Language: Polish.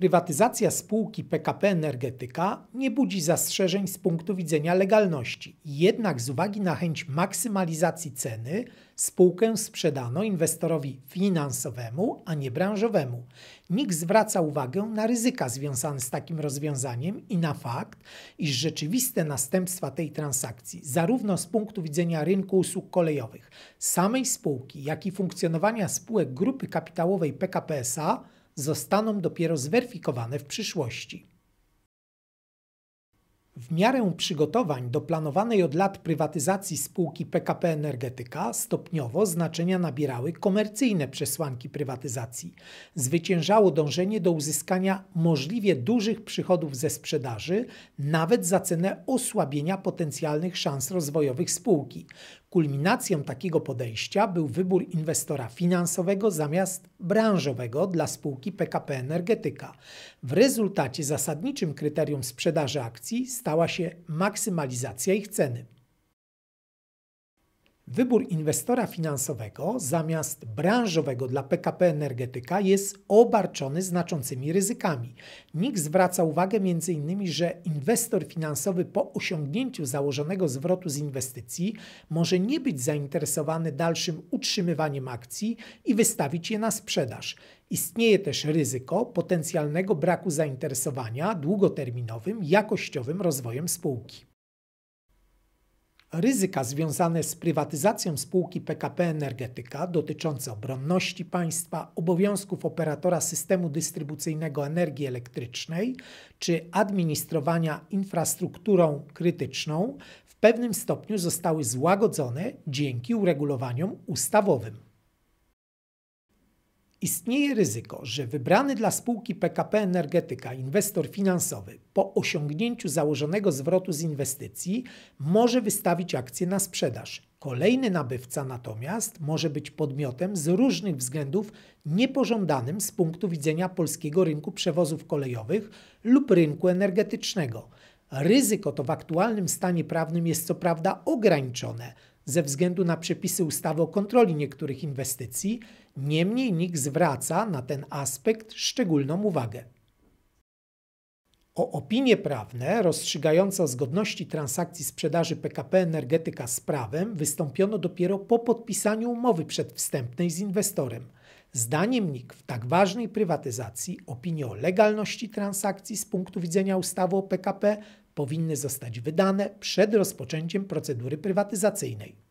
Prywatyzacja spółki PKP Energetyka nie budzi zastrzeżeń z punktu widzenia legalności, jednak z uwagi na chęć maksymalizacji ceny spółkę sprzedano inwestorowi finansowemu, a nie branżowemu. Nikt zwraca uwagę na ryzyka związane z takim rozwiązaniem i na fakt, iż rzeczywiste następstwa tej transakcji, zarówno z punktu widzenia rynku usług kolejowych, samej spółki, jak i funkcjonowania spółek grupy kapitałowej PKP SA, zostaną dopiero zweryfikowane w przyszłości. W miarę przygotowań do planowanej od lat prywatyzacji spółki PKP Energetyka stopniowo znaczenia nabierały komercyjne przesłanki prywatyzacji. Zwyciężało dążenie do uzyskania możliwie dużych przychodów ze sprzedaży, nawet za cenę osłabienia potencjalnych szans rozwojowych spółki. Kulminacją takiego podejścia był wybór inwestora finansowego zamiast branżowego dla spółki PKP Energetyka. W rezultacie zasadniczym kryterium sprzedaży akcji stała się maksymalizacja ich ceny. Wybór inwestora finansowego zamiast branżowego dla PKP Energetyka jest obarczony znaczącymi ryzykami. NIK zwraca uwagę m.in., że inwestor finansowy po osiągnięciu założonego zwrotu z inwestycji może nie być zainteresowany dalszym utrzymywaniem akcji i wystawić je na sprzedaż. Istnieje też ryzyko potencjalnego braku zainteresowania długoterminowym, jakościowym rozwojem spółki. Ryzyka związane z prywatyzacją spółki PKP Energetyka dotyczące obronności państwa, obowiązków operatora systemu dystrybucyjnego energii elektrycznej czy administrowania infrastrukturą krytyczną w pewnym stopniu zostały złagodzone dzięki uregulowaniom ustawowym. Istnieje ryzyko, że wybrany dla spółki PKP Energetyka inwestor finansowy po osiągnięciu założonego zwrotu z inwestycji może wystawić akcję na sprzedaż. Kolejny nabywca natomiast może być podmiotem z różnych względów niepożądanym z punktu widzenia polskiego rynku przewozów kolejowych lub rynku energetycznego. Ryzyko to w aktualnym stanie prawnym jest co prawda ograniczone ze względu na przepisy ustawy o kontroli niektórych inwestycji, niemniej NIK zwraca na ten aspekt szczególną uwagę. O opinie prawne rozstrzygające o zgodności transakcji sprzedaży PKP Energetyka z prawem wystąpiono dopiero po podpisaniu umowy przedwstępnej z inwestorem. Zdaniem NIK w tak ważnej prywatyzacji opinie o legalności transakcji z punktu widzenia ustawy o PKP powinny zostać wydane przed rozpoczęciem procedury prywatyzacyjnej.